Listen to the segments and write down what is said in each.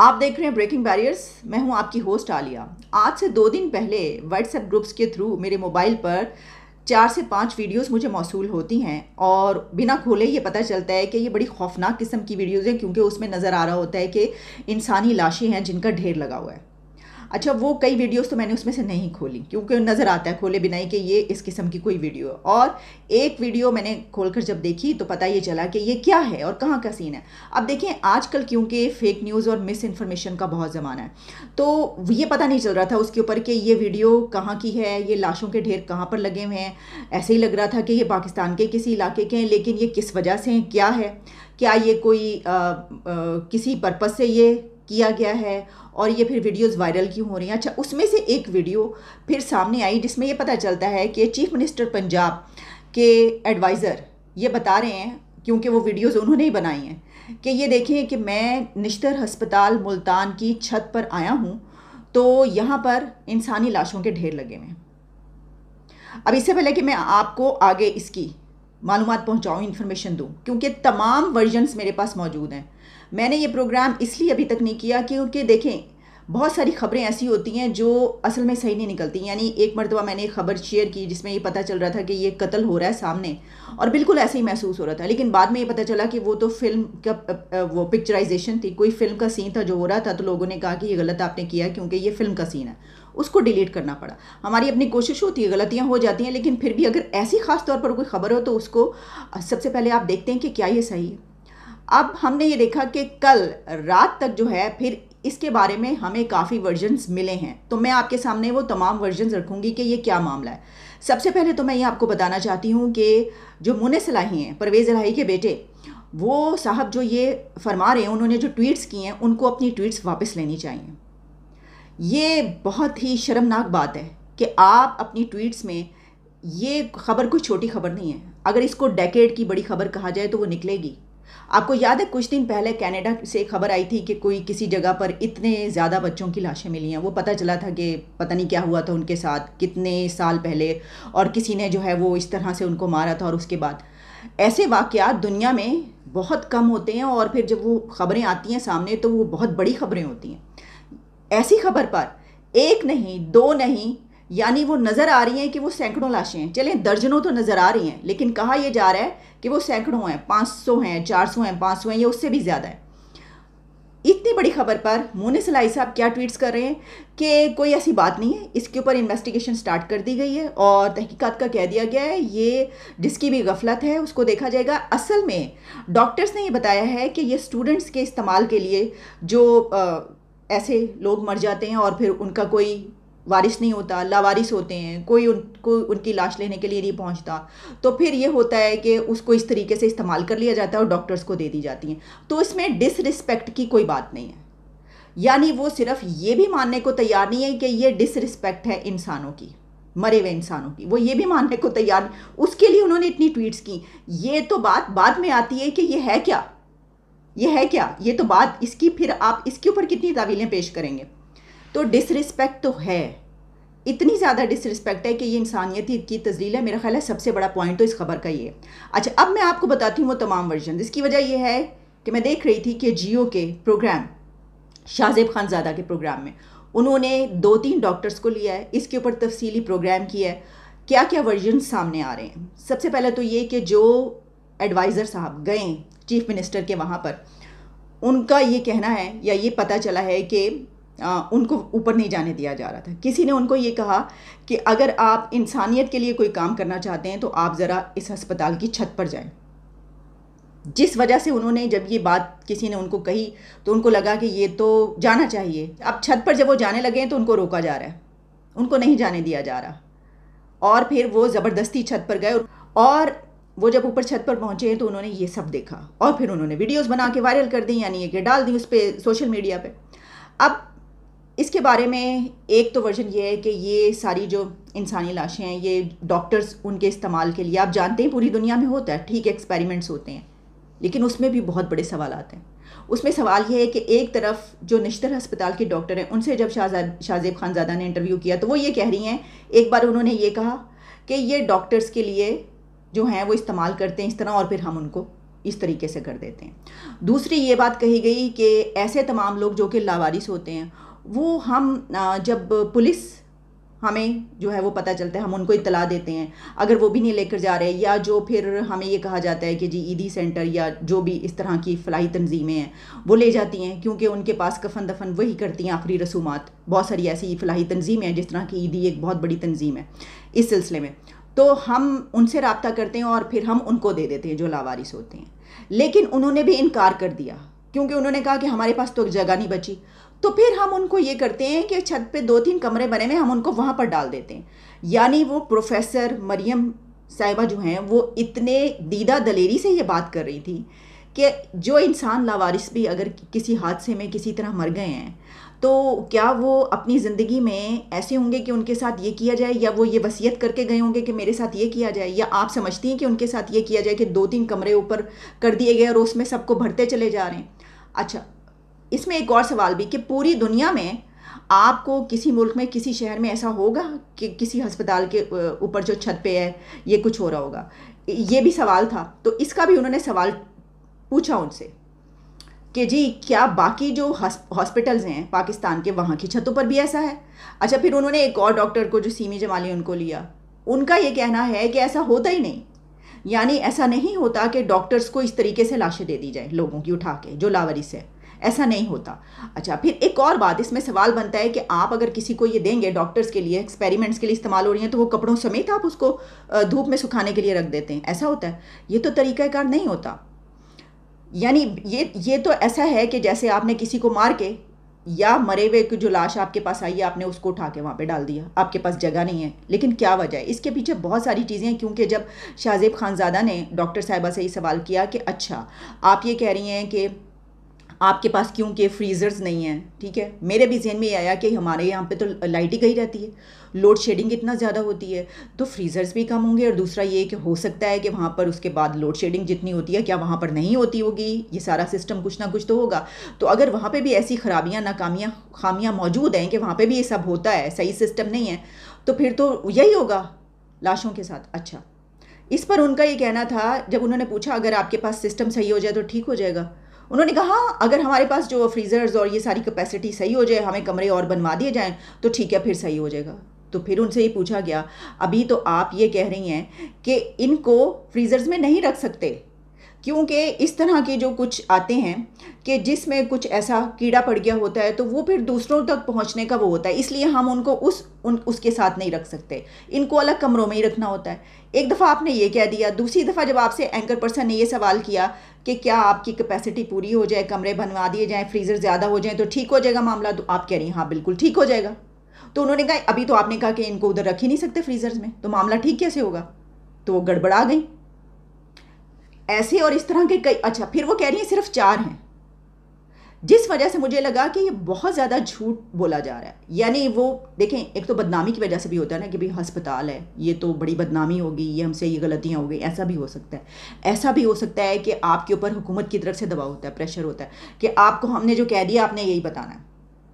आप देख रहे हैं ब्रेकिंग बैरियर्स मैं हूं आपकी होस्ट आलिया आज से दो दिन पहले व्हाट्सएप ग्रुप्स के थ्रू मेरे मोबाइल पर चार से पाँच वीडियोस मुझे मौसू होती हैं और बिना खोले ये पता चलता है कि ये बड़ी खौफनाक किस्म की वीडियोज़ हैं क्योंकि उसमें नज़र आ रहा होता है कि इंसानी लाशें हैं जिनका ढेर लगा हुआ है अच्छा वो कई वीडियोस तो मैंने उसमें से नहीं खोली क्योंकि नज़र आता है खोले बिना ही कि ये इस किस्म की कोई वीडियो है और एक वीडियो मैंने खोलकर जब देखी तो पता ये चला कि ये क्या है और कहाँ का सीन है अब देखें आजकल क्योंकि फेक न्यूज़ और मिस इन्फॉर्मेशन का बहुत ज़माना है तो ये पता नहीं चल रहा था उसके ऊपर कि ये वीडियो कहाँ की है ये लाशों के ढेर कहाँ पर लगे हुए हैं ऐसे ही लग रहा था कि ये पाकिस्तान के किसी इलाके के हैं लेकिन ये किस वजह से हैं क्या है क्या ये कोई आ, आ, किसी पर्पज़ से ये किया गया है और ये फिर वीडियोस वायरल क्यों हो रही हैं अच्छा उसमें से एक वीडियो फिर सामने आई जिसमें ये पता चलता है कि चीफ मिनिस्टर पंजाब के एडवाइज़र ये बता रहे हैं क्योंकि वो वीडियोस उन्होंने ही बनाई हैं कि ये देखें कि मैं निश्तर हस्पताल मुल्तान की छत पर आया हूँ तो यहाँ पर इंसानी लाशों के ढेर लगे हुए हैं अब इससे पहले कि मैं आपको आगे इसकी मालूम पहुँचाऊँ इन्फॉर्मेशन दूँ क्योंकि तमाम वर्जनस मेरे पास मौजूद हैं मैंने ये प्रोग्राम इसलिए अभी तक नहीं किया क्योंकि देखें बहुत सारी खबरें ऐसी होती हैं जो असल में सही नहीं निकलती यानी एक मरतबा मैंने एक खबर शेयर की जिसमें ये पता चल रहा था कि ये कत्ल हो रहा है सामने और बिल्कुल ऐसे ही महसूस हो रहा था लेकिन बाद में ये पता चला कि वो तो फिल्म का वो पिक्चराइजेशन थी कोई फिल्म का सीन था जो हो रहा था तो लोगों ने कहा कि ये गलत आपने किया क्योंकि ये फिल्म का सीन है उसको डिलीट करना पड़ा हमारी अपनी कोशिश होती है गलतियाँ हो जाती हैं लेकिन फिर भी अगर ऐसी खास तौर पर कोई खबर हो तो उसको सबसे पहले आप देखते हैं कि क्या ये सही है अब हमने ये देखा कि कल रात तक जो है फिर इसके बारे में हमें काफ़ी वर्जन्स मिले हैं तो मैं आपके सामने वो तमाम वर्जन्स रखूँगी कि ये क्या मामला है सबसे पहले तो मैं ये आपको बताना चाहती हूँ कि जो मुन सलाही हैं परवेज़ इलाही के बेटे वो साहब जो ये फरमा रहे हैं उन्होंने जो ट्वीट्स किए हैं उनको अपनी ट्वीट्स वापस लेनी चाहिए ये बहुत ही शर्मनाक बात है कि आप अपनी ट्वीट्स में ये खबर कोई छोटी खबर नहीं है अगर इसको डेकेड की बड़ी खबर कहा जाए तो वो निकलेगी आपको याद है कुछ दिन पहले कनाडा से खबर आई थी कि कोई किसी जगह पर इतने ज़्यादा बच्चों की लाशें मिली हैं वो पता चला था कि पता नहीं क्या हुआ था उनके साथ कितने साल पहले और किसी ने जो है वो इस तरह से उनको मारा था और उसके बाद ऐसे वाक़ात दुनिया में बहुत कम होते हैं और फिर जब वो खबरें आती हैं सामने तो वो बहुत बड़ी खबरें होती हैं ऐसी खबर पर एक नहीं दो नहीं यानी वो नज़र आ रही हैं कि वो सैकड़ों लाशें हैं चलें दर्जनों तो नज़र आ रही हैं लेकिन कहा यह जा रहा है कि वो सैकड़ों हैं पाँच सौ हैं चार सौ हैं पाँच सौ हैं या उससे भी ज़्यादा है इतनी बड़ी खबर पर मोने सलाई साहब क्या ट्वीट्स कर रहे हैं कि कोई ऐसी बात नहीं है इसके ऊपर इन्वेस्टिगेशन स्टार्ट कर दी गई है और तहकीकात का कह दिया गया है ये जिसकी भी गफलत है उसको देखा जाएगा असल में डॉक्टर्स ने ये बताया है कि ये स्टूडेंट्स के इस्तेमाल के लिए जो आ, ऐसे लोग मर जाते हैं और फिर उनका कोई वारिस नहीं होता लावारिस होते हैं कोई उनको उनकी लाश लेने के लिए नहीं पहुंचता तो फिर ये होता है कि उसको इस तरीके से इस्तेमाल कर लिया जाता है और डॉक्टर्स को दे दी जाती हैं तो इसमें डिसरिस्पेक्ट की कोई बात नहीं है यानी वो सिर्फ ये भी मानने को तैयार नहीं है कि ये डिसरिस्पेक्ट है इंसानों की मरे हुए इंसानों की वो ये भी मानने को तैयार उसके लिए उन्होंने इतनी ट्वीट्स की ये तो बात बाद में आती है कि ये है क्या ये है क्या ये तो बात इसकी फिर आप इसके ऊपर कितनी तावीलें पेश करेंगे तो डिसरिस्पेक्ट तो है इतनी ज़्यादा डिसरिस्पेक्ट है कि ये इंसानियत की तजलील है मेरा ख्याल है सबसे बड़ा पॉइंट तो इस खबर का ये अच्छा अब मैं आपको बताती हूँ वो तमाम वर्जन इसकी वजह यह है कि मैं देख रही थी कि जियो के प्रोग्राम शाहजेब ख़ान ज़्यादा के प्रोग्राम में उन्होंने दो तीन डॉक्टर्स को लिया है इसके ऊपर तफसीली प्रोग्राम किया है क्या क्या वर्जन सामने आ रहे हैं सबसे पहले तो ये कि जो एडवाइज़र साहब गए चीफ मिनिस्टर के वहाँ पर उनका ये कहना है या ये पता चला है कि उनको ऊपर नहीं जाने दिया जा रहा था किसी ने उनको ये कहा कि अगर आप इंसानियत के लिए कोई काम करना चाहते हैं तो आप ज़रा इस अस्पताल की छत पर जाएं जिस वजह से उन्होंने जब ये बात किसी ने उनको कही तो उनको लगा कि ये तो जाना चाहिए अब छत पर जब वो जाने लगे तो उनको रोका जा रहा है उनको नहीं जाने दिया जा रहा और फिर वो ज़बरदस्ती छत पर गए और वो जब ऊपर छत पर पहुँचे तो उन्होंने ये सब देखा और फिर उन्होंने वीडियोस बना के वायरल कर दी यानी कि डाल दी उस पर सोशल मीडिया पर अब इसके बारे में एक तो वर्जन ये है कि ये सारी जो इंसानी लाशें हैं ये डॉक्टर्स उनके इस्तेमाल के लिए आप जानते हैं पूरी दुनिया में होता है ठीक एक्सपेरिमेंट्स होते हैं लेकिन उसमें भी बहुत बड़े सवाल आते हैं उसमें सवाल यह है कि एक तरफ जो निश्तर अस्पताल के डॉक्टर हैं उनसे जब शाहजेब खानजादा ने इंटरव्यू किया तो वो ये कह रही हैं एक बार उन्होंने ये कहा कि ये डॉक्टर्स के लिए जो हैं वो इस्तेमाल करते हैं इस तरह और फिर हम उनको इस तरीके से कर देते हैं दूसरी ये बात कही गई कि ऐसे तमाम लोग जो कि लावारिस होते हैं वो हम जब पुलिस हमें जो है वो पता चलता है हम उनको इतला देते हैं अगर वो भी नहीं लेकर जा रहे या जो फिर हमें ये कहा जाता है कि जी ईदी सेंटर या जो भी इस तरह की फलाई तनजीमें हैं वो ले जाती हैं क्योंकि उनके पास कफन दफन वही करती हैं आखिरी रसूमात बहुत सारी ऐसी फलाही तनजीमें हैं जिस तरह की ईदी एक बहुत बड़ी तनजीम है इस सिलसिले में तो हम उनसे रबता करते हैं और फिर हम उनको दे देते हैं जो लावारिस होते हैं लेकिन उन्होंने भी इनकार कर दिया क्योंकि उन्होंने कहा कि हमारे पास तो जगह नहीं बची तो फिर हम उनको ये करते हैं कि छत पे दो तीन कमरे बने हुए हम उनको वहाँ पर डाल देते हैं यानी वो प्रोफेसर मरियम साहिबा जो हैं वो इतने दीदा दलेरी से ये बात कर रही थी कि जो इंसान लावारिस भी अगर किसी हादसे में किसी तरह मर गए हैं तो क्या वो अपनी ज़िंदगी में ऐसे होंगे कि उनके साथ ये किया जाए या वो ये वसीयत करके गए होंगे कि मेरे साथ ये किया जाए या आप समझती हैं कि उनके साथ ये किया जाए कि दो तीन कमरे ऊपर कर दिए गए और उसमें सबको भरते चले जा रहे हैं अच्छा इसमें एक और सवाल भी कि पूरी दुनिया में आपको किसी मुल्क में किसी शहर में ऐसा होगा कि किसी अस्पताल के ऊपर जो छत पे है ये कुछ हो रहा होगा ये भी सवाल था तो इसका भी उन्होंने सवाल पूछा उनसे कि जी क्या बाकी जो हॉस्पिटल्स हैं पाकिस्तान के वहाँ की छतों पर भी ऐसा है अच्छा फिर उन्होंने एक और डॉक्टर को जो सीमी जमाली e उनको लिया उनका ये कहना है कि ऐसा होता ही नहीं यानी ऐसा नहीं होता कि डॉक्टर्स को इस तरीके से लाशें दे दी जाए लोगों की उठा के जो लावरिस है ऐसा नहीं होता अच्छा फिर एक और बात इसमें सवाल बनता है कि आप अगर किसी को ये देंगे डॉक्टर्स के लिए एक्सपेरिमेंट्स के लिए इस्तेमाल हो रही हैं तो वो कपड़ों समेत आप उसको धूप में सुखाने के लिए रख देते हैं ऐसा होता है ये तो तरीक़ाकार नहीं होता यानी ये ये तो ऐसा है कि जैसे आपने किसी को मार के या मरे हुए की जो लाश आपके पास आई है आपने उसको उठा के वहाँ पे डाल दिया आपके पास जगह नहीं है लेकिन क्या वजह है इसके पीछे बहुत सारी चीज़ें हैं क्योंकि जब शाहजेब खानजादा ने डॉक्टर साहिबा से ये सवाल किया कि अच्छा आप ये कह रही हैं कि आपके पास क्योंकि फ्रीज़र्स नहीं हैं ठीक है मेरे भी जहन में ये आया कि हमारे यहाँ पे तो लाइट ही गई रहती है लोड शेडिंग इतना ज़्यादा होती है तो फ्रीज़र्स भी कम होंगे और दूसरा ये कि हो सकता है कि वहाँ पर उसके बाद लोड शेडिंग जितनी होती है क्या वहाँ पर नहीं होती होगी ये सारा सिस्टम कुछ ना कुछ तो होगा तो अगर वहाँ पर भी ऐसी ख़राबियाँ नाकामियाँ खामियाँ मौजूद हैं कि वहाँ पर भी ये सब होता है सही सिस्टम नहीं है तो फिर तो यही होगा लाशों के साथ अच्छा इस पर उनका ये कहना था जब उन्होंने पूछा अगर आपके पास सिस्टम सही हो जाए तो ठीक हो जाएगा उन्होंने कहा अगर हमारे पास जो फ्रीज़र्स और ये सारी कैपेसिटी सही हो जाए हमें कमरे और बनवा दिए जाएँ तो ठीक है फिर सही हो जाएगा तो फिर उनसे ये पूछा गया अभी तो आप ये कह रही हैं कि इनको फ्रीज़र्स में नहीं रख सकते क्योंकि इस तरह के जो कुछ आते हैं कि जिसमें कुछ ऐसा कीड़ा पड़ गया होता है तो वो फिर दूसरों तक पहुंचने का वो होता है इसलिए हम उनको उस उन उसके साथ नहीं रख सकते इनको अलग कमरों में ही रखना होता है एक दफ़ा आपने ये कह दिया दूसरी दफ़ा जब आपसे एंकर पर्सन ने ये सवाल किया कि क्या आपकी कैपेसिटी पूरी हो जाए कमरे बनवा दिए जाएँ फ्रीज़र ज़्यादा हो जाए तो ठीक हो जाएगा मामला तो आप कह रही हैं हाँ बिल्कुल ठीक हो जाएगा तो उन्होंने कहा अभी तो आपने कहा कि इनको उधर रख ही नहीं सकते फ्रीज़र्स में तो मामला ठीक कैसे होगा तो वो गड़बड़ा गई ऐसे और इस तरह के कई अच्छा फिर वो कह रही है सिर्फ चार हैं जिस वजह से मुझे लगा कि ये बहुत ज़्यादा झूठ बोला जा रहा है यानी वो देखें एक तो बदनामी की वजह से भी होता है ना कि भाई हस्पताल है ये तो बड़ी बदनामी होगी ये हमसे ये गलतियाँ हो गई ऐसा भी हो सकता है ऐसा भी हो सकता है कि आपके ऊपर हुकूमत की तरफ से दबाव होता है प्रेशर होता है कि आपको हमने जो कह दिया आपने यही बताना है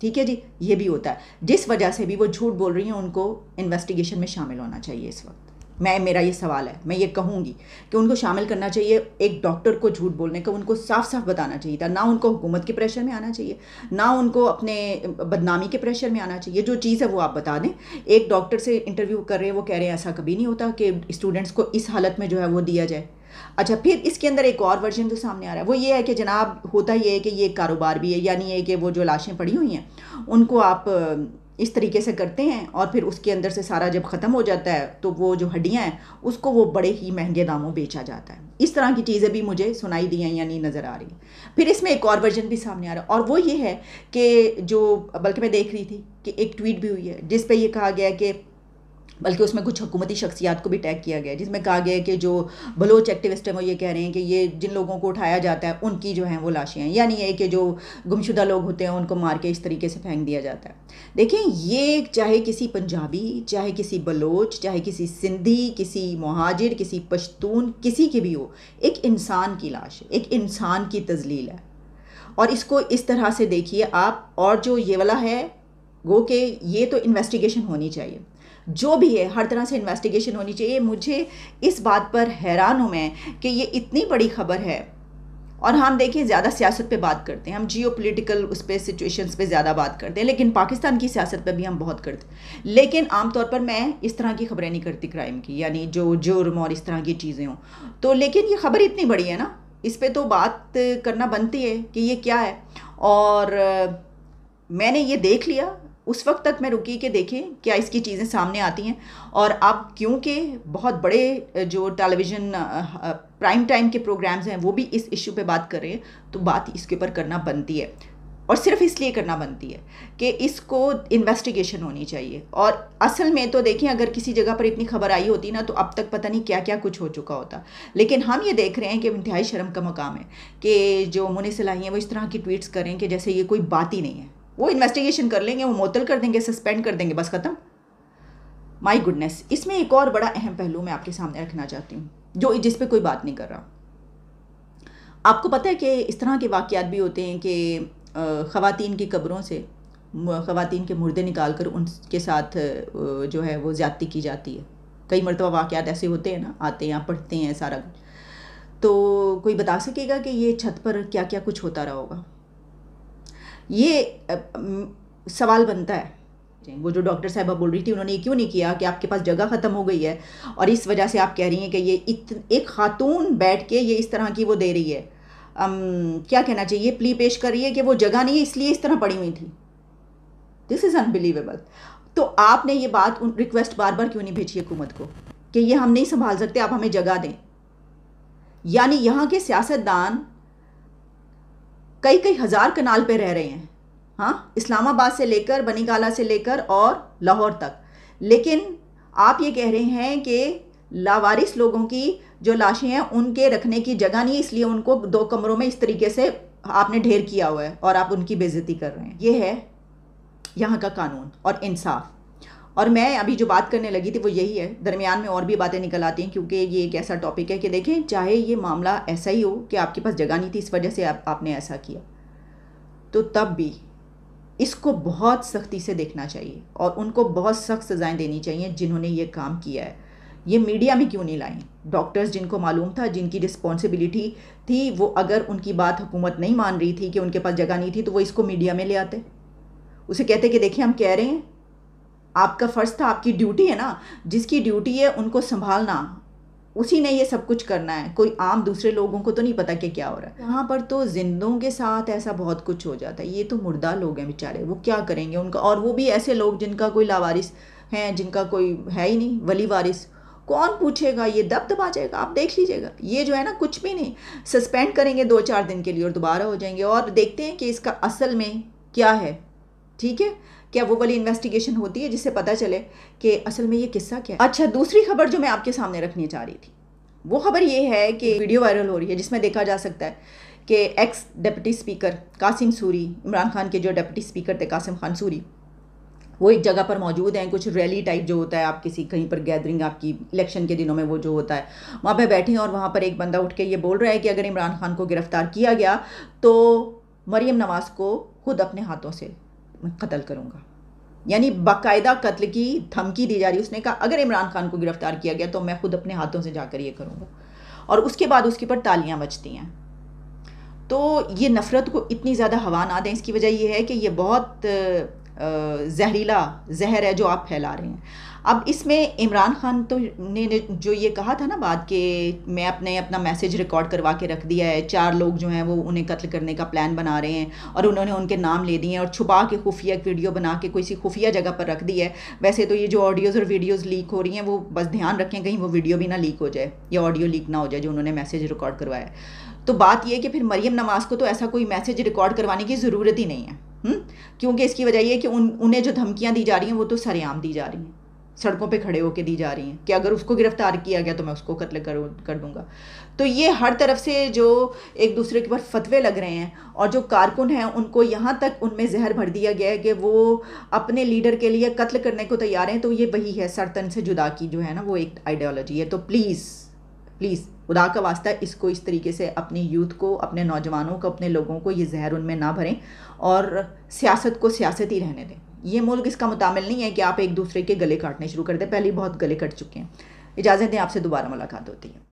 ठीक है जी ये भी होता है जिस वजह से भी वो झूठ बोल रही हैं उनको इन्वेस्टिगेशन में शामिल होना चाहिए इस वक्त मैं मेरा ये सवाल है मैं ये कहूँगी कि उनको शामिल करना चाहिए एक डॉक्टर को झूठ बोलने का उनको साफ साफ बताना चाहिए था ना उनको हुकूमत के प्रेशर में आना चाहिए ना उनको अपने बदनामी के प्रेशर में आना चाहिए जो चीज़ है वो आप बता दें एक डॉक्टर से इंटरव्यू कर रहे हैं वो कह रहे हैं ऐसा कभी नहीं होता कि स्टूडेंट्स को इस हालत में जो है वो दिया जाए अच्छा फिर इसके अंदर एक और वर्जन जो सामने आ रहा है वो ये है कि जनाब होता ये है कि ये कारोबार भी है यानी ये कि वो जो लाशें पड़ी हुई हैं उनको आप इस तरीके से करते हैं और फिर उसके अंदर से सारा जब ख़त्म हो जाता है तो वो जो हड्डियाँ हैं उसको वो बड़े ही महंगे दामों बेचा जाता है इस तरह की चीज़ें भी मुझे सुनाई दी हैं यानी नज़र आ रही फिर इसमें एक और वर्जन भी सामने आ रहा है और वो ये है कि जो बल्कि मैं देख रही थी कि एक ट्वीट भी हुई है जिस पर यह कहा गया है कि बल्कि उसमें कुछ हुकूमती शख्सियात को भी टैग किया गया जिसमें कहा गया कि जो बलोच एक्टिविस्ट हैं वो ये कह रहे हैं कि ये जिन लोगों को उठाया जाता है उनकी जो है वो लाशें हैं यानी ये कि जो गुमशुदा लोग होते हैं उनको मार के इस तरीके से फेंक दिया जाता है देखें ये चाहे किसी पंजाबी चाहे किसी बलोच चाहे किसी सिंधी किसी महाजिर किसी पश्तून किसी की भी हो एक इंसान की लाश है एक इंसान की तजलील है और इसको इस तरह से देखिए आप और जो ये वाला है गो के ये तो इन्वेस्टिगेशन होनी चाहिए जो भी है हर तरह से इन्वेस्टिगेशन होनी चाहिए मुझे इस बात पर हैरान हूँ मैं कि ये इतनी बड़ी खबर है और हम देखिए ज़्यादा सियासत पे बात करते हैं हम जियो पोलिटिकल उस पर सिचुएशन पर ज़्यादा बात करते हैं लेकिन पाकिस्तान की सियासत पे भी हम बहुत करते हैं लेकिन आमतौर पर मैं इस तरह की खबरें नहीं करती क्राइम की यानी जो जुर्म और इस तरह की चीज़ें हों तो लेकिन ये खबर इतनी बड़ी है ना इस पर तो बात करना बनती है कि ये क्या है और मैंने ये देख लिया उस वक्त तक मैं रुकी कि देखें क्या इसकी चीज़ें सामने आती हैं और अब क्योंकि बहुत बड़े जो टेलीविज़न प्राइम टाइम के प्रोग्राम्स हैं वो भी इस इशू पे बात कर रहे हैं तो बात इसके ऊपर करना बनती है और सिर्फ इसलिए करना बनती है कि इसको इन्वेस्टिगेशन होनी चाहिए और असल में तो देखें अगर किसी जगह पर इतनी खबर आई होती ना तो अब तक पता नहीं क्या क्या कुछ हो चुका होता लेकिन हम ये देख रहे हैं कि इंतहाई शर्म का मकाम है कि जो मुनिसलाही हैं वो इस तरह की ट्वीट्स करें कि जैसे ये कोई बात ही नहीं है वो इन्वेस्टिगेशन कर लेंगे वो मोतल कर देंगे सस्पेंड कर देंगे बस ख़त्म माई गुडनेस इसमें एक और बड़ा अहम पहलू मैं आपके सामने रखना चाहती हूँ जो जिस पर कोई बात नहीं कर रहा आपको पता है कि इस तरह के वाक़ात भी होते हैं कि ख़वान की कब्रों से ख़वातीन के मुर्दे निकाल कर उनके साथ जो है वो ज़्यादती की जाती है कई मरतबा वाक़ात ऐसे होते हैं ना आते हैं पढ़ते हैं सारा कुछ तो कोई बता सकेगा कि ये छत पर क्या क्या कुछ होता रहा होगा ये सवाल बनता है वो जो डॉक्टर साहबा बोल रही थी उन्होंने क्यों नहीं किया कि आपके पास जगह ख़त्म हो गई है और इस वजह से आप कह रही हैं कि ये इत, एक खातून बैठ के ये इस तरह की वो दे रही है अम, क्या कहना चाहिए प्ली पेश कर रही है कि वो जगह नहीं है इसलिए इस तरह पड़ी हुई थी दिस इज़ अनबिलीवेबल तो आपने ये बात रिक्वेस्ट बार बार क्यों नहीं भेजी हुकूमत को कि ये हम नहीं संभाल सकते आप हमें जगह दें यानी यहाँ के सियासतदान कई कई हज़ार कनाल पे रह रहे हैं हाँ इस्लामाबाद से लेकर बनीकाला से लेकर और लाहौर तक लेकिन आप ये कह रहे हैं कि लावारिस लोगों की जो लाशें हैं उनके रखने की जगह नहीं इसलिए उनको दो कमरों में इस तरीके से आपने ढेर किया हुआ है और आप उनकी बेज़ती कर रहे हैं ये है यहाँ का कानून और इंसाफ और मैं अभी जो बात करने लगी थी वो यही है दरमियान में और भी बातें निकल आती हैं क्योंकि ये एक ऐसा टॉपिक है कि देखें चाहे ये मामला ऐसा ही हो कि आपके पास जगह नहीं थी इस वजह से आप, आपने ऐसा किया तो तब भी इसको बहुत सख्ती से देखना चाहिए और उनको बहुत सख्त सज़ाएँ देनी चाहिए जिन्होंने ये काम किया है ये मीडिया में क्यों नहीं लाई डॉक्टर्स जिनको मालूम था जिनकी रिस्पॉन्सिबिलिटी थी वो अगर उनकी बात हुकूमत नहीं मान रही थी कि उनके पास जगह नहीं थी तो वो इसको मीडिया में ले आते उसे कहते कि देखिए हम कह रहे हैं आपका फ़र्ज़ था आपकी ड्यूटी है ना जिसकी ड्यूटी है उनको संभालना उसी ने ये सब कुछ करना है कोई आम दूसरे लोगों को तो नहीं पता कि क्या हो रहा है यहाँ पर तो जिंदों के साथ ऐसा बहुत कुछ हो जाता है ये तो मुर्दा लोग हैं बेचारे वो क्या करेंगे उनका और वो भी ऐसे लोग जिनका कोई लावारिस हैं जिनका कोई है ही नहीं वली वारिस कौन पूछेगा ये दब दबा जाएगा आप देख लीजिएगा ये जो है ना कुछ भी नहीं सस्पेंड करेंगे दो चार दिन के लिए और दोबारा हो जाएंगे और देखते हैं कि इसका असल में क्या है ठीक है क्या वो वाली इन्वेस्टिगेशन होती है जिससे पता चले कि असल में ये किस्सा क्या है अच्छा दूसरी खबर जो मैं आपके सामने रखनी चाह रही थी वो खबर ये है कि वीडियो वायरल हो रही है जिसमें देखा जा सकता है कि ex deputy speaker Qasim Suri Imran Khan के जो डिप्टी स्पीकर थे कासिम खान सूरी वो एक जगह पर मौजूद हैं कुछ रैली टाइप जो होता है आप किसी कहीं पर गैदरिंग आपकी इलेक्शन के दिनों में वो जो होता है वहाँ पे बैठे हैं और वहाँ पर एक बंदा उठ के ये बोल रहा है कि अगर इमरान खान को गिरफ़्तार किया गया तो मरीम नवाज़ को खुद अपने हाथों से कत्ल करूँगा यानी बाकायदा कत्ल की धमकी दी जा रही उसने कहा अगर इमरान खान को गिरफ्तार किया गया तो मैं खुद अपने हाथों से जाकर ये करूँगा और उसके बाद उसके ऊपर तालियां बचती हैं तो ये नफ़रत को इतनी ज़्यादा हवा ना दें इसकी वजह यह है कि ये बहुत जहरीला जहर है जो आप फैला रहे हैं अब इसमें इमरान खान तो ने, ने जो ये कहा था ना बाद के मैं अपने अपना मैसेज रिकॉर्ड करवा के रख दिया है चार लोग जो हैं वो उन्हें कत्ल करने का प्लान बना रहे हैं और उन्होंने उनके नाम ले दिए हैं और छुपा के खुफिया वीडियो बना के कोई सी खुफिया जगह पर रख दी है वैसे तो ये जो ऑडियोज़ और वीडियोज़ लीक हो रही हैं वो बस ध्यान रखें कहीं वो वीडियो भी ना लीक हो जाए या ऑडियो लीक ना हो जाए जो उन्होंने मैसेज रिकॉर्ड करवाया तो बात यह कि फिर मरीम नवाज़ को तो ऐसा कोई मैसेज रिकॉर्ड करवाने की ज़रूरत ही नहीं है हम्म? क्योंकि इसकी वजह यह कि उन उन्हें जो धमकियाँ दी जा रही हैं वो तो सरेआम दी जा रही हैं सड़कों पे खड़े होकर दी जा रही हैं कि अगर उसको गिरफ्तार किया गया तो मैं उसको कत्ल कर कर दूंगा तो ये हर तरफ से जो एक दूसरे के ऊपर फतवे लग रहे हैं और जो कारकुन हैं उनको यहाँ तक उनमें जहर भर दिया गया है कि वो अपने लीडर के लिए कत्ल करने को तैयार हैं तो ये वही है सरतन से जुदा की जो है ना वो एक आइडियोलॉजी है तो प्लीज़ प्लीज़ खुदा का वास्ता इसको इस तरीके से अपनी यूथ को अपने नौजवानों को अपने लोगों को ये जहर उनमें ना भरें और सियासत को सियासत ही रहने दें ये मुल्क इसका मुतामिल नहीं है कि आप एक दूसरे के गले काटने शुरू कर दें पहले ही बहुत गले कट चुके हैं इजाज़त दें आपसे दोबारा मुलाकात होती है